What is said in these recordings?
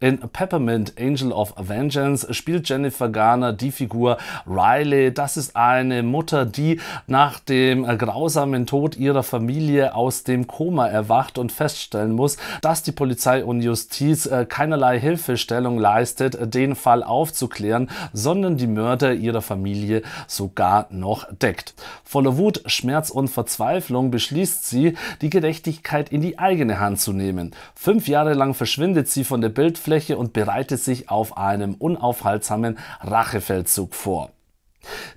In Peppermint Angel of Vengeance spielt Jennifer Garner die Figur Riley. Das ist eine Mutter, die nach dem äh, grausamen Tod ihrer Familie aus dem Koma erwacht und feststellen muss, dass die Polizei und Justiz äh, keinerlei Hilfestellung leistet, äh, den Fall aufzuklären, sondern die Mörder ihrer Familie sogar noch deckt. Voller Wut, Schmerz und Verzweiflung beschließt sie, die Gerechtigkeit in die eigene Hand zu nehmen. Fünf Jahre lang verschwindet sie von der Bild Angriffsfläche und bereitet sich auf einen unaufhaltsamen Rachefeldzug vor.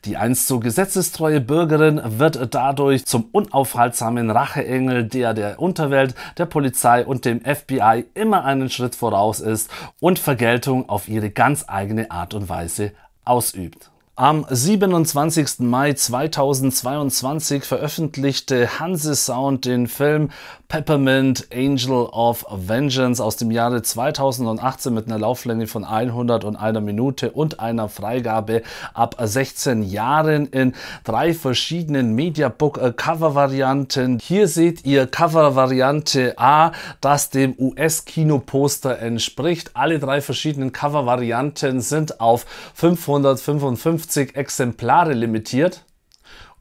Die einst so gesetzestreue Bürgerin wird dadurch zum unaufhaltsamen Racheengel, der der Unterwelt, der Polizei und dem FBI immer einen Schritt voraus ist und Vergeltung auf ihre ganz eigene Art und Weise ausübt. Am 27. Mai 2022 veröffentlichte Hansi Sound den Film Peppermint Angel of Vengeance aus dem Jahre 2018 mit einer Lauflänge von 101 Minute und einer Freigabe ab 16 Jahren in drei verschiedenen Mediabook Cover Varianten. Hier seht ihr Cover Variante A, das dem US Kinoposter entspricht. Alle drei verschiedenen Cover Varianten sind auf 555 50 Exemplare limitiert.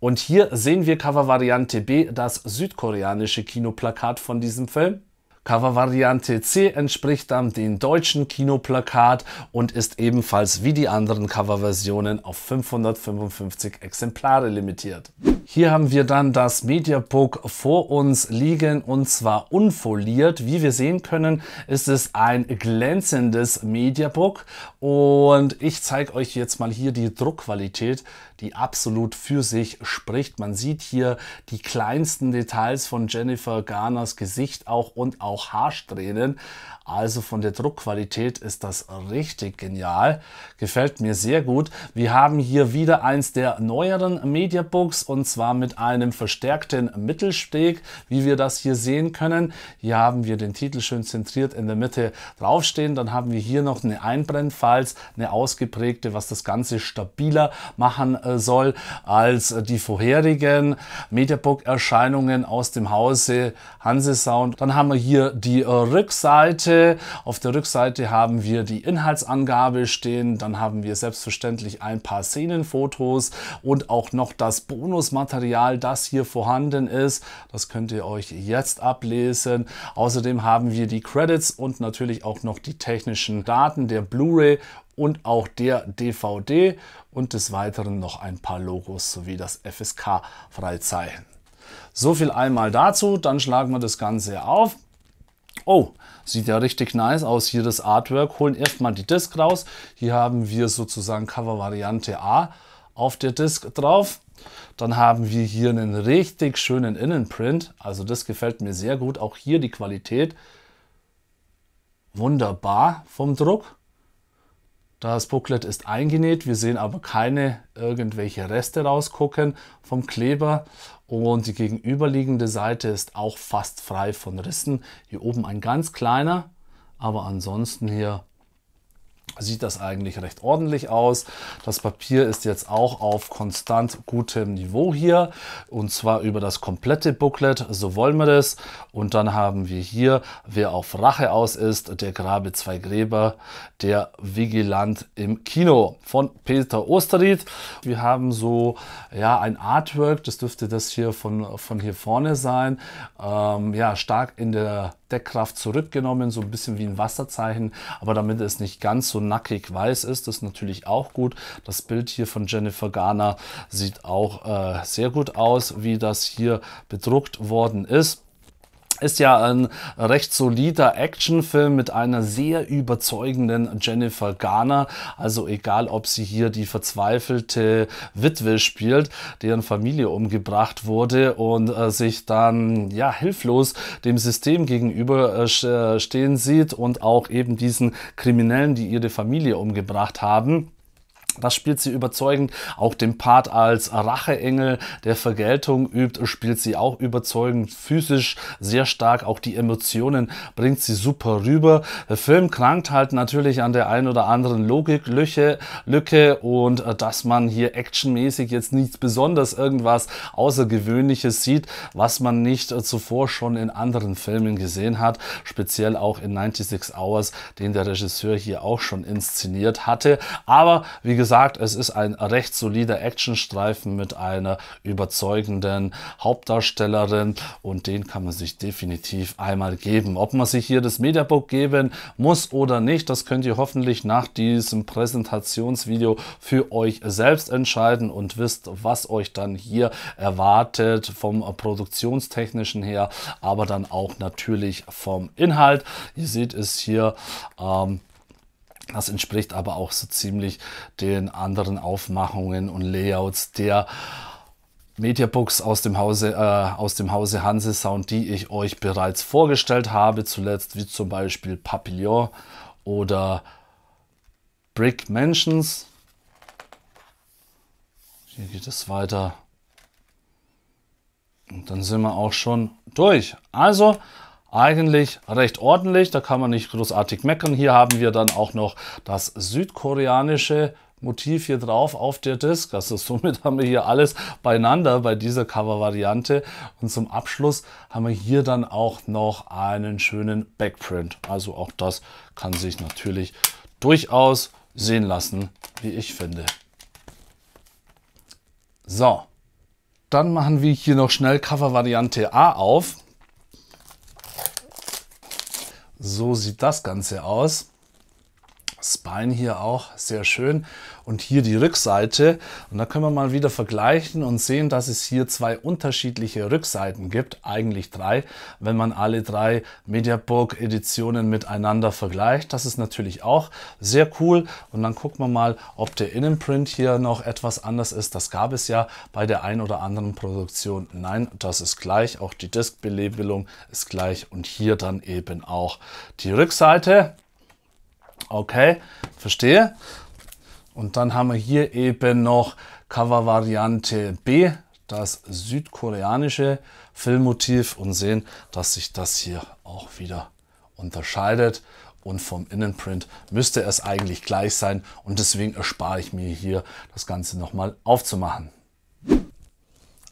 Und hier sehen wir Covervariante B, das südkoreanische Kinoplakat von diesem Film. Covervariante C entspricht dann dem deutschen Kinoplakat und ist ebenfalls wie die anderen Coverversionen auf 555 Exemplare limitiert. Hier haben wir dann das Mediabook vor uns liegen und zwar unfoliert. Wie wir sehen können, ist es ein glänzendes Mediabook und ich zeige euch jetzt mal hier die Druckqualität, die absolut für sich spricht. Man sieht hier die kleinsten Details von Jennifer Garners Gesicht auch und auch auch Haarsträhnen. Also von der Druckqualität ist das richtig genial. Gefällt mir sehr gut. Wir haben hier wieder eins der neueren Mediabooks und zwar mit einem verstärkten Mittelsteg, wie wir das hier sehen können. Hier haben wir den Titel schön zentriert in der Mitte draufstehen. Dann haben wir hier noch eine Einbrennfalz, eine ausgeprägte, was das Ganze stabiler machen äh, soll als die vorherigen Mediabook-Erscheinungen aus dem Hause Hansesound. Dann haben wir hier die äh, Rückseite. Auf der Rückseite haben wir die Inhaltsangabe stehen. Dann haben wir selbstverständlich ein paar Szenenfotos und auch noch das Bonusmaterial, das hier vorhanden ist. Das könnt ihr euch jetzt ablesen. Außerdem haben wir die Credits und natürlich auch noch die technischen Daten der Blu-ray und auch der DVD und des Weiteren noch ein paar Logos sowie das FSK-Freizeichen. So viel einmal dazu, dann schlagen wir das Ganze auf oh, sieht ja richtig nice aus. Hier das Artwork, holen erstmal die Disc raus. Hier haben wir sozusagen Cover-Variante A auf der Disc drauf. Dann haben wir hier einen richtig schönen Innenprint. Also das gefällt mir sehr gut. Auch hier die Qualität wunderbar vom Druck. Das Booklet ist eingenäht, wir sehen aber keine irgendwelche Reste rausgucken vom Kleber und die gegenüberliegende Seite ist auch fast frei von Rissen. Hier oben ein ganz kleiner, aber ansonsten hier sieht das eigentlich recht ordentlich aus. Das Papier ist jetzt auch auf konstant gutem Niveau hier und zwar über das komplette Booklet, so wollen wir das. Und dann haben wir hier, wer auf Rache aus ist, der Grabe zwei Gräber, der Vigilant im Kino von Peter Osterried. Wir haben so ja, ein Artwork, das dürfte das hier von, von hier vorne sein, ähm, ja, stark in der Deckkraft zurückgenommen, so ein bisschen wie ein Wasserzeichen, aber damit es nicht ganz so nackig weiß ist, ist natürlich auch gut. Das Bild hier von Jennifer Garner sieht auch äh, sehr gut aus, wie das hier bedruckt worden ist ist ja ein recht solider Actionfilm mit einer sehr überzeugenden Jennifer Garner. Also egal, ob sie hier die verzweifelte Witwe spielt, deren Familie umgebracht wurde und äh, sich dann ja hilflos dem System gegenüber äh, äh stehen sieht und auch eben diesen Kriminellen, die ihre Familie umgebracht haben. Das spielt sie überzeugend. Auch den Part als Racheengel der Vergeltung übt, spielt sie auch überzeugend. Physisch sehr stark. Auch die Emotionen bringt sie super rüber. Der Film krankt halt natürlich an der einen oder anderen Logiklücke Lücke und äh, dass man hier actionmäßig jetzt nichts besonders irgendwas Außergewöhnliches sieht, was man nicht äh, zuvor schon in anderen Filmen gesehen hat. Speziell auch in 96 Hours, den der Regisseur hier auch schon inszeniert hatte. Aber wie gesagt, gesagt, es ist ein recht solider Actionstreifen mit einer überzeugenden Hauptdarstellerin und den kann man sich definitiv einmal geben. Ob man sich hier das Mediabook geben muss oder nicht, das könnt ihr hoffentlich nach diesem Präsentationsvideo für euch selbst entscheiden und wisst, was euch dann hier erwartet vom produktionstechnischen her, aber dann auch natürlich vom Inhalt. Ihr seht es hier ähm, das entspricht aber auch so ziemlich den anderen Aufmachungen und Layouts der Mediabooks aus dem Hause, äh, aus dem Hause Hanse Sound, die ich euch bereits vorgestellt habe, zuletzt wie zum Beispiel Papillon oder Brick Mansions. Hier geht es weiter. Und dann sind wir auch schon durch. Also eigentlich recht ordentlich, da kann man nicht großartig meckern. Hier haben wir dann auch noch das südkoreanische Motiv hier drauf auf der Disk. Also somit haben wir hier alles beieinander bei dieser Cover-Variante. Und zum Abschluss haben wir hier dann auch noch einen schönen Backprint. Also auch das kann sich natürlich durchaus sehen lassen, wie ich finde. So, dann machen wir hier noch schnell Cover-Variante A auf. So sieht das Ganze aus. Bein hier auch sehr schön und hier die Rückseite. Und da können wir mal wieder vergleichen und sehen, dass es hier zwei unterschiedliche Rückseiten gibt, eigentlich drei, wenn man alle drei Mediabook Editionen miteinander vergleicht. Das ist natürlich auch sehr cool. Und dann gucken wir mal, ob der Innenprint hier noch etwas anders ist. Das gab es ja bei der ein oder anderen Produktion. Nein, das ist gleich. Auch die Diskbelebelung ist gleich und hier dann eben auch die Rückseite. Okay, verstehe. Und dann haben wir hier eben noch Cover Variante B, das südkoreanische Filmmotiv und sehen, dass sich das hier auch wieder unterscheidet und vom Innenprint müsste es eigentlich gleich sein und deswegen erspare ich mir hier das Ganze nochmal aufzumachen.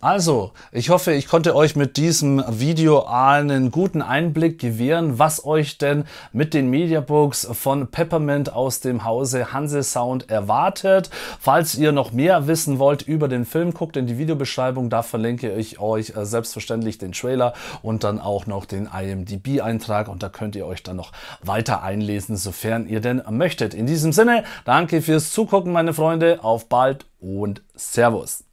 Also, ich hoffe, ich konnte euch mit diesem Video einen guten Einblick gewähren, was euch denn mit den Mediabooks von Peppermint aus dem Hause Hansel Sound erwartet. Falls ihr noch mehr wissen wollt über den Film, guckt in die Videobeschreibung, da verlinke ich euch äh, selbstverständlich den Trailer und dann auch noch den IMDb-Eintrag und da könnt ihr euch dann noch weiter einlesen, sofern ihr denn möchtet. In diesem Sinne, danke fürs Zugucken, meine Freunde, auf bald und Servus.